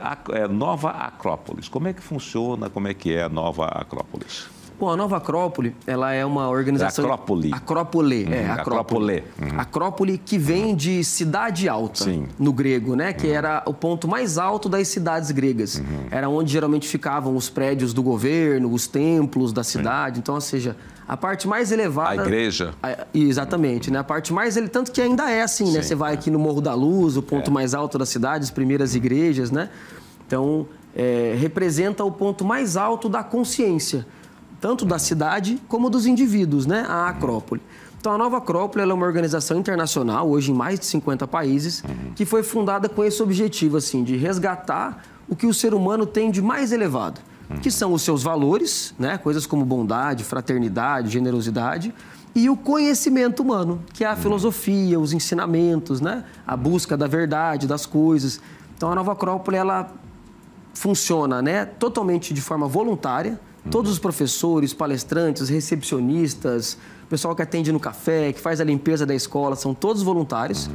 A, nova Acrópolis, como é que funciona, como é que é a nova Acrópolis? com a Nova Acrópole, ela é uma organização... É Acrópole. Acrópole, é, uhum. Acrópole. Acrópole. Uhum. Acrópole que vem uhum. de cidade alta, Sim. no grego, né? Que uhum. era o ponto mais alto das cidades gregas. Uhum. Era onde geralmente ficavam os prédios do governo, os templos da cidade. Então, ou seja, a parte mais elevada. A igreja. A, exatamente, né? A parte mais. Ele, tanto que ainda é assim, né? Sim, né? Você vai é. aqui no Morro da Luz, o ponto é. mais alto da cidade, as primeiras uhum. igrejas, né? Então, é, representa o ponto mais alto da consciência tanto da cidade como dos indivíduos, né? A Acrópole. Então, a Nova Acrópole é uma organização internacional, hoje em mais de 50 países, que foi fundada com esse objetivo, assim, de resgatar o que o ser humano tem de mais elevado, que são os seus valores, né? Coisas como bondade, fraternidade, generosidade, e o conhecimento humano, que é a filosofia, os ensinamentos, né? A busca da verdade, das coisas. Então, a Nova Acrópole, ela funciona, né? Totalmente de forma voluntária, Todos os professores, palestrantes, recepcionistas, pessoal que atende no café, que faz a limpeza da escola, são todos voluntários uhum.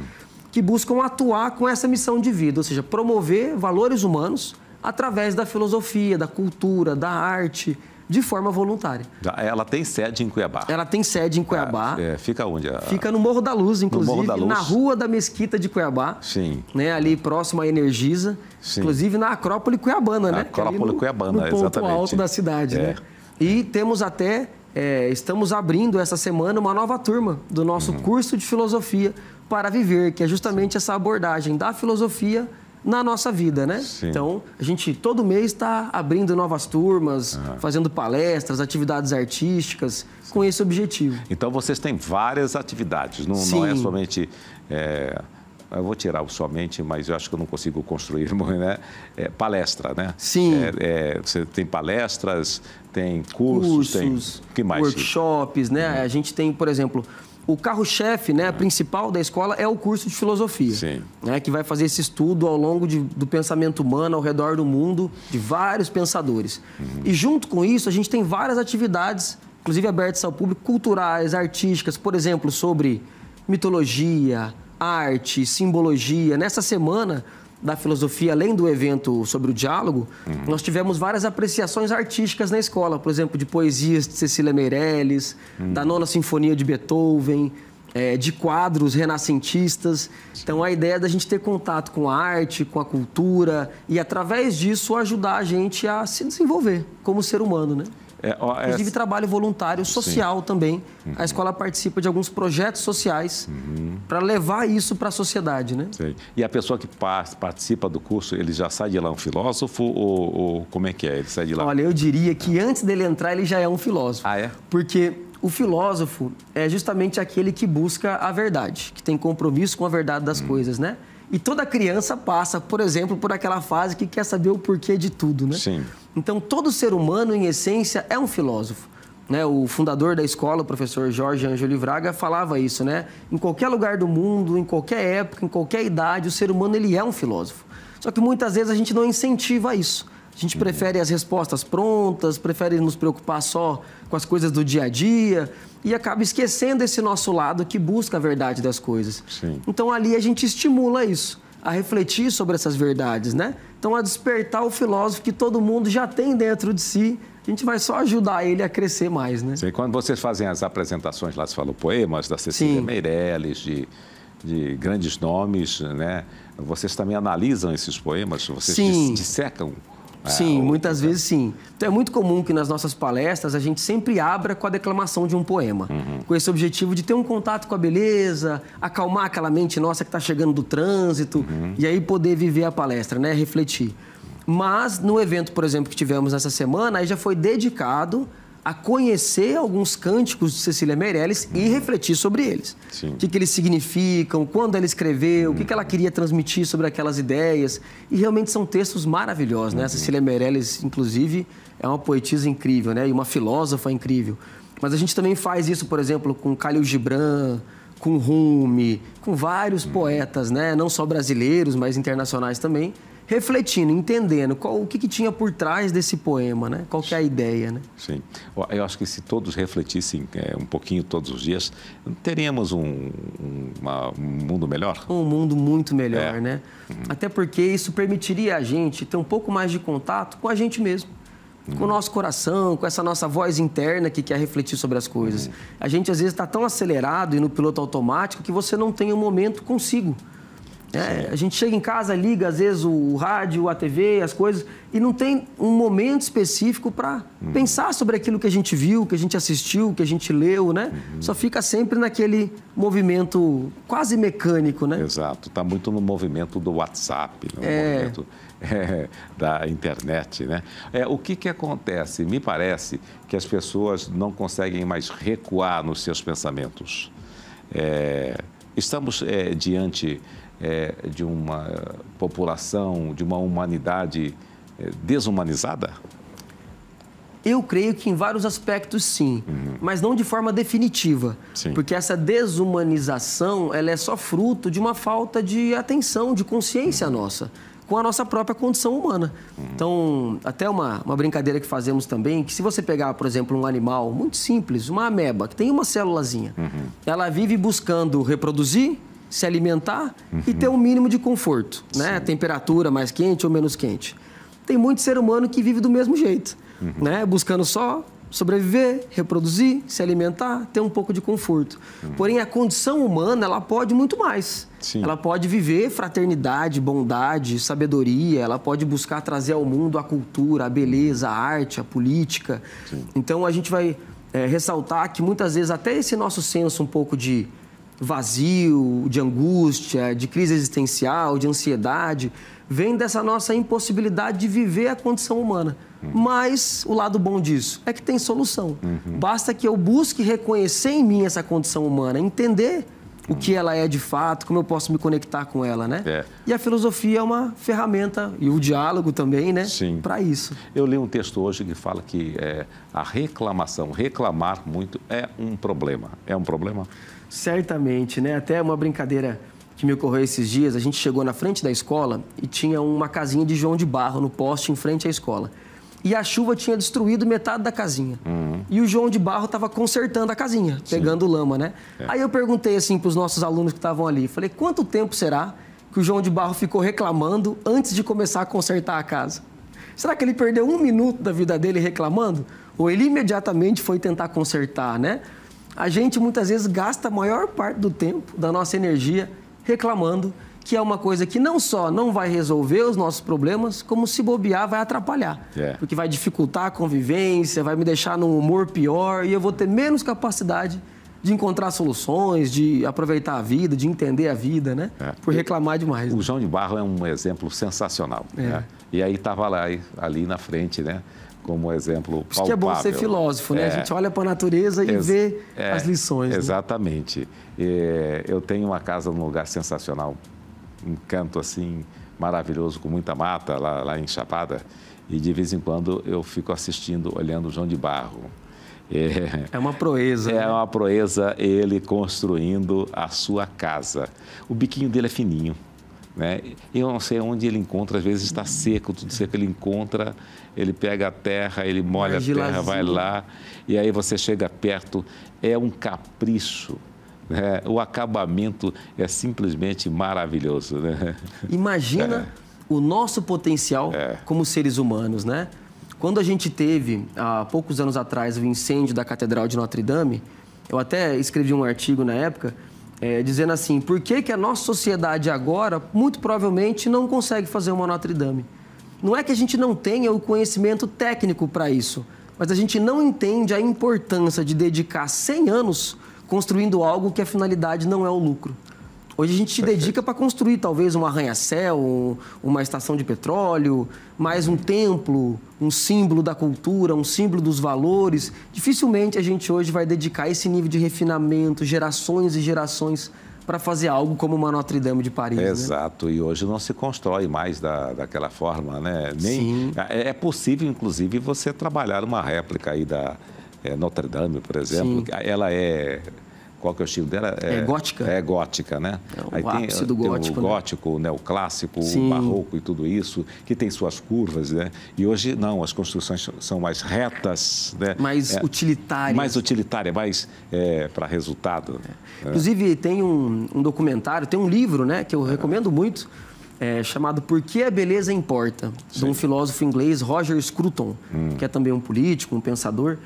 que buscam atuar com essa missão de vida, ou seja, promover valores humanos através da filosofia, da cultura, da arte, de forma voluntária. Ela tem sede em Cuiabá. Ela tem sede em Cuiabá. É, é, fica onde? A... Ah, fica no Morro da Luz, inclusive, Morro da Luz. na Rua da Mesquita de Cuiabá. Sim. Né, ali próximo à Energisa. Sim. Inclusive na Acrópole Cuiabana, né? É Acrópole no, Cuiabana, no ponto exatamente. alto da cidade, é. né? E temos até, é, estamos abrindo essa semana uma nova turma do nosso uhum. curso de filosofia para viver, que é justamente essa abordagem da filosofia na nossa vida, né? Sim. Então, a gente todo mês está abrindo novas turmas, fazendo palestras, atividades artísticas, Sim. com esse objetivo. Então, vocês têm várias atividades, não, não é somente. É... Eu vou tirar o somente, mas eu acho que eu não consigo construir, é, né? É, palestra, né? Sim. É, é, você tem palestras, tem cursos, cursos tem que mais? Workshops, né? Uhum. A gente tem, por exemplo, o carro-chefe, né, principal da escola é o curso de filosofia, Sim. Né, que vai fazer esse estudo ao longo de, do pensamento humano ao redor do mundo de vários pensadores. Uhum. E junto com isso a gente tem várias atividades, inclusive abertas ao público, culturais, artísticas, por exemplo sobre mitologia, arte, simbologia. Nessa semana da filosofia, além do evento sobre o diálogo, uhum. nós tivemos várias apreciações artísticas na escola, por exemplo, de poesias de Cecília Meirelles, uhum. da Nona Sinfonia de Beethoven, é, de quadros renascentistas. Então, a ideia é da gente ter contato com a arte, com a cultura e, através disso, ajudar a gente a se desenvolver como ser humano, né? É, ó, é Inclusive, trabalho voluntário social Sim. também. Uhum. A escola participa de alguns projetos sociais uhum. para levar isso para a sociedade, né? Sim. E a pessoa que participa do curso, ele já sai de lá um filósofo ou, ou, como é que é? Ele sai de lá? Olha, eu diria que antes dele entrar, ele já é um filósofo. Ah, é? Porque o filósofo é justamente aquele que busca a verdade, que tem compromisso com a verdade das uhum. coisas, né? E toda criança passa, por exemplo, por aquela fase que quer saber o porquê de tudo, né? Sim. Então, todo ser humano, em essência, é um filósofo. Né? O fundador da escola, o professor Jorge Ângelo Livraga, falava isso, né? Em qualquer lugar do mundo, em qualquer época, em qualquer idade, o ser humano ele é um filósofo. Só que muitas vezes a gente não incentiva isso. A gente uhum. prefere as respostas prontas, prefere nos preocupar só com as coisas do dia a dia e acaba esquecendo esse nosso lado que busca a verdade das coisas. Sim. Então ali a gente estimula isso, a refletir sobre essas verdades, né? Então a despertar o filósofo que todo mundo já tem dentro de si. A gente vai só ajudar ele a crescer mais, né? Sim, quando vocês fazem as apresentações lá, você falou poemas da Cecília Sim. Meirelles, de de grandes nomes, né? Vocês também analisam esses poemas? Vocês Sim. dissecam? É, sim, muitas é. vezes sim. Então é muito comum que nas nossas palestras a gente sempre abra com a declamação de um poema, uhum. com esse objetivo de ter um contato com a beleza, acalmar aquela mente nossa que está chegando do trânsito uhum. e aí poder viver a palestra, né? Refletir. Mas no evento, por exemplo, que tivemos essa semana, aí já foi dedicado a conhecer alguns cânticos de Cecília Meirelles e refletir sobre eles. Sim. O que, que, eles significam, quando ela escreveu, uhum. o que, que, ela queria transmitir sobre aquelas ideias. E realmente são textos maravilhosos, né? uhum. né? A Cecília Meirelles, inclusive, é uma poetisa incrível, né? E uma filósofa incrível. Mas a gente também faz isso, por exemplo, com Khalil Gibran, com Rumi, com vários uhum. poetas, né? Não só brasileiros, mas internacionais também refletindo, entendendo qual, o que, que, tinha por trás desse poema, né? qual que é a ideia. Né? Sim, eu acho que se todos refletissem é, um pouquinho todos os dias, teríamos um, uma, um mundo melhor. Um mundo muito melhor, é. né? Uhum. Até porque isso permitiria a gente ter um pouco mais de contato com a gente mesmo uhum. com o nosso coração, com essa nossa voz interna que quer refletir sobre as coisas. Uhum. A gente às vezes está tão acelerado e no piloto automático que você não tem um momento consigo. É, a gente chega em casa, liga às vezes o rádio, a TV, as coisas, e não tem um momento específico para uhum. pensar sobre aquilo que a gente viu, que a gente assistiu, que a gente leu, né? Uhum. Só fica sempre naquele movimento quase mecânico, né? Exato, está muito no movimento do WhatsApp, no é... movimento é, da internet, né? É, o que, que acontece? Me parece que as pessoas não conseguem mais recuar nos seus pensamentos. É, estamos é, diante é, de uma população, de uma humanidade é, desumanizada? Eu creio que em vários aspectos sim, uhum. mas não de forma definitiva, sim. porque essa desumanização ela é só fruto de uma falta de atenção, de consciência uhum. nossa com a nossa própria condição humana. Uhum. Então, até uma, uma brincadeira que fazemos também, que se você pegar, por exemplo, um animal muito simples, uma ameba, que tem uma célulazinha, uhum. ela vive buscando reproduzir, se alimentar uhum. e ter um mínimo de conforto, né? Temperatura mais quente ou menos quente. Tem muito ser humano que vive do mesmo jeito, uhum. né? Buscando só sobreviver, reproduzir, se alimentar, ter um pouco de conforto. Uhum. Porém, a condição humana, ela pode muito mais. Sim. Ela pode viver fraternidade, bondade, sabedoria, ela pode buscar trazer ao mundo a cultura, a beleza, a arte, a política. Sim. Então, a gente vai é, ressaltar que muitas vezes até esse nosso senso um pouco de vazio, de angústia, de crise existencial, de ansiedade, vem dessa nossa impossibilidade de viver a condição humana. Uhum. Mas o lado bom disso é que tem solução. Uhum. Basta que eu busque reconhecer em mim essa condição humana, entender o que ela é de fato, como eu posso me conectar com ela, né? É. E a filosofia é uma ferramenta e o diálogo também, né? Sim. Para isso. Eu li um texto hoje que fala que é, a reclamação, reclamar muito é um problema. É um problema? Certamente, né? Até uma brincadeira que me ocorreu esses dias, a gente chegou na frente da escola e tinha uma casinha de João de Barro no poste em frente à escola. E a chuva tinha destruído metade da casinha. Uhum. E o João de Barro estava consertando a casinha, Sim. pegando lama, né? É. Aí eu perguntei assim para os nossos alunos que estavam ali, falei, quanto tempo será que o João de Barro ficou reclamando antes de começar a consertar a casa? Será que ele perdeu um minuto da vida dele reclamando? Ou ele imediatamente foi tentar consertar, né? A gente muitas vezes gasta a maior parte do tempo, da nossa energia, reclamando que é uma coisa que não só não vai resolver os nossos problemas, como se bobear vai atrapalhar. É. Porque vai dificultar a convivência, vai me deixar num humor pior e eu vou ter menos capacidade de encontrar soluções, de aproveitar a vida, de entender a vida, né? É. Por reclamar demais. O João de Barro é um exemplo sensacional. É. Né? E aí estava lá ali na frente, né? como exemplo palpável. Isso que é bom ser filósofo, né? É, a gente olha para a natureza e vê é, as lições. Né? Exatamente. Né? eu tenho uma casa num lugar sensacional, um canto assim maravilhoso, com muita mata lá, lá em Chapada, e de vez em quando eu fico assistindo, olhando o João de Barro. É, é, uma proeza. É né? uma proeza ele construindo a sua casa. O biquinho dele é fininho. Né? E eu não sei onde ele encontra, às vezes está seco, tudo seco, ele encontra, ele pega a terra, ele molha a terra, vai lá, e aí você chega perto, é um capricho. Né? O acabamento é simplesmente maravilhoso. Né? Imagina é. o nosso potencial é. como seres humanos, né? Quando a gente teve, há poucos anos atrás, o incêndio da Catedral de Notre Dame, eu até escrevi um artigo na época é, dizendo assim, por que, que a nossa sociedade agora, muito provavelmente, não consegue fazer uma Notre Dame? Não é que a gente não tenha o conhecimento técnico para isso, mas a gente não entende a importância de dedicar 100 anos construindo algo que a finalidade não é o lucro. Hoje a gente se dedica para construir talvez um arranha-céu, uma estação de petróleo, mais um templo, um símbolo da cultura, um símbolo dos valores. Dificilmente a gente hoje vai dedicar esse nível de refinamento, gerações e gerações para fazer algo como uma Notre Dame de Paris. Né? Exato, né? e hoje não se constrói mais da, daquela forma, né? Nem, Sim. É, é possível, inclusive, você trabalhar uma réplica aí da é, Notre Dame, por exemplo. Sim. Ela é qual que é o estilo dela? É, é gótica. É gótica, né? É, o Aí tem, do gótico. Tem o gótico, né? o clássico, Sim. o barroco e tudo isso, que tem suas curvas, né? E hoje não, as construções são mais retas, né? Mais é, utilitárias. Mais utilitária, mais é, para resultado. É. É. Inclusive, tem um, um, documentário, tem um livro, né? Que eu é. recomendo muito, é, chamado Por que a Beleza Importa, Sim. de um filósofo inglês, Roger Scruton, hum. que é também um político, um pensador.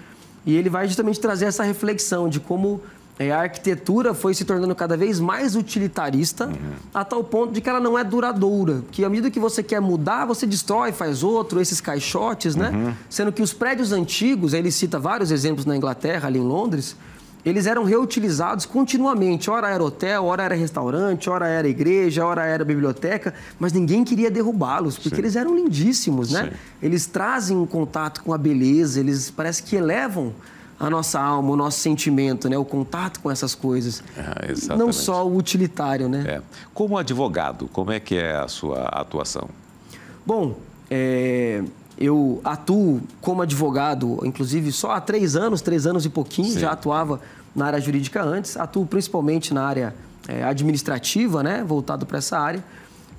E ele vai justamente trazer essa reflexão de como é, a arquitetura foi se tornando cada vez mais utilitarista, uhum. a tal ponto de que ela não é duradoura. Que à medida que você quer mudar, você destrói, faz outro, esses caixotes, né? Uhum. Sendo que os prédios antigos, ele cita vários exemplos na Inglaterra, ali em Londres, eles eram reutilizados continuamente. Ora era hotel, ora era restaurante, ora era igreja, ora era biblioteca, mas ninguém queria derrubá-los, porque Sim. eles eram lindíssimos, né? Sim. Eles trazem um contato com a beleza, eles parece que elevam a nossa alma, o nosso sentimento, né? o contato com essas coisas. É, não só o utilitário, né? É. Como advogado, como é que é a sua atuação? Bom, é, eu atuo como advogado, inclusive só há três anos, três anos e pouquinho, Sim. já atuava na área jurídica antes, atuo principalmente na área é, administrativa, né? voltado para essa área.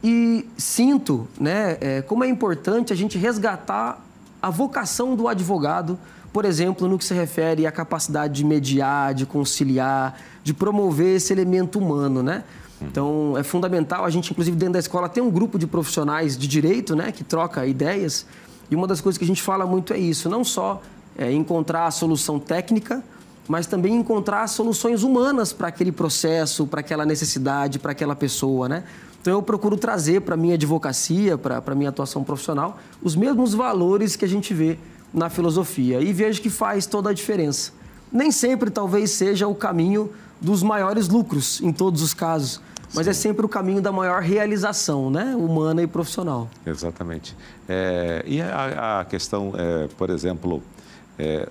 E sinto né, é, como é importante a gente resgatar a vocação do advogado por exemplo, no que se refere à capacidade de mediar, de conciliar, de promover esse elemento humano, né? Então, é fundamental. A gente, inclusive, dentro da escola tem um grupo de profissionais de direito, né, que troca ideias. E uma das coisas que a gente fala muito é isso, não só é, encontrar a solução técnica, mas também encontrar soluções humanas para aquele processo, para aquela necessidade, para aquela pessoa, né? Então eu procuro trazer para minha advocacia, para a minha atuação profissional, os mesmos valores que a gente vê na filosofia. E vejo que faz toda a diferença. Nem sempre, talvez, seja o caminho dos maiores lucros, em todos os casos, mas é Sim. é sempre o caminho da maior realização né? humana e profissional. Exatamente. É, e a, a questão, é, por exemplo, é,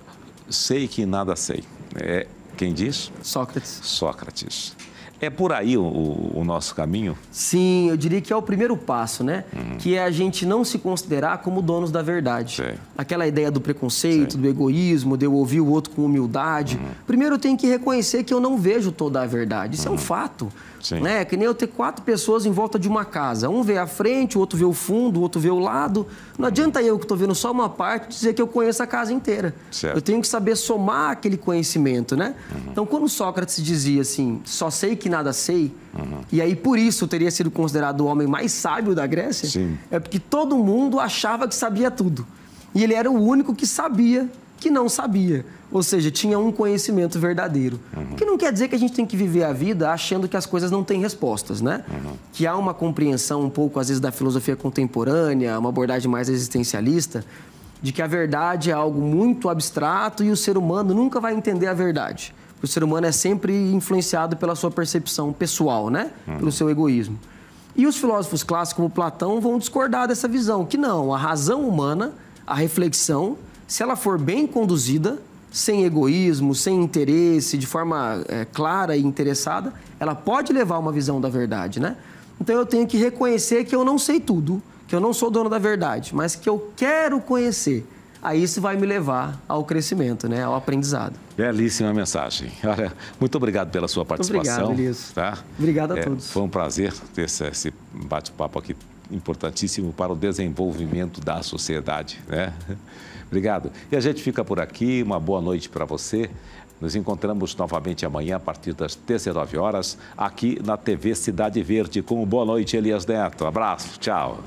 sei que nada sei. É, quem diz? Sócrates. Sócrates. É por aí o, o, nosso caminho? Sim, eu diria que é o primeiro passo, né? Uhum. Que é a gente não se considerar como donos da verdade. Sim. Aquela ideia do preconceito, Sim. do egoísmo, de eu ouvir o outro com humildade. Uhum. Primeiro eu tenho que reconhecer que eu não vejo toda a verdade. Isso é um uhum. fato. Sim. Né? Que nem eu ter quatro pessoas em volta de uma casa. Um vê a frente, o outro vê o fundo, o outro vê o lado. Não adianta eu que estou vendo só uma parte dizer que eu conheço a casa inteira. Certo. Eu tenho que saber somar aquele conhecimento, né? Uhum. Então, quando Sócrates dizia assim, só sei que nada sei, uhum. e aí por isso teria sido considerado o homem mais sábio da Grécia, Sim. é porque todo mundo achava que sabia tudo. E ele era o único que sabia que não sabia, ou seja, tinha um conhecimento verdadeiro. Uhum. Que não quer dizer que a gente tem que viver a vida achando que as coisas não têm respostas, né? Uhum. Que há uma compreensão um pouco, às vezes, da filosofia contemporânea, uma abordagem mais existencialista, de que a verdade é algo muito abstrato e o ser humano nunca vai entender a verdade. O ser humano é sempre influenciado pela sua percepção pessoal, né? Uhum. Pelo seu egoísmo. E os filósofos clássicos, como Platão, vão discordar dessa visão, que não, a razão humana, a reflexão se ela for bem conduzida, sem egoísmo, sem interesse, de forma é, clara e interessada, ela pode levar uma visão da verdade, né? Então eu tenho que reconhecer que eu não sei tudo, que eu não sou dono da verdade, mas que eu quero conhecer. Aí isso vai me levar ao crescimento, né? ao aprendizado. Belíssima mensagem. Olha, muito obrigado pela sua participação. Obrigado, Elias. Tá? Obrigado a é, todos. Foi um prazer ter esse, esse bate-papo aqui importantíssimo para o desenvolvimento da sociedade. Né? Obrigado. E a gente fica por aqui. Uma boa noite para você. Nos encontramos novamente amanhã a partir das 19 horas aqui na TV Cidade Verde. Com boa noite, Elias Neto. Abraço, tchau.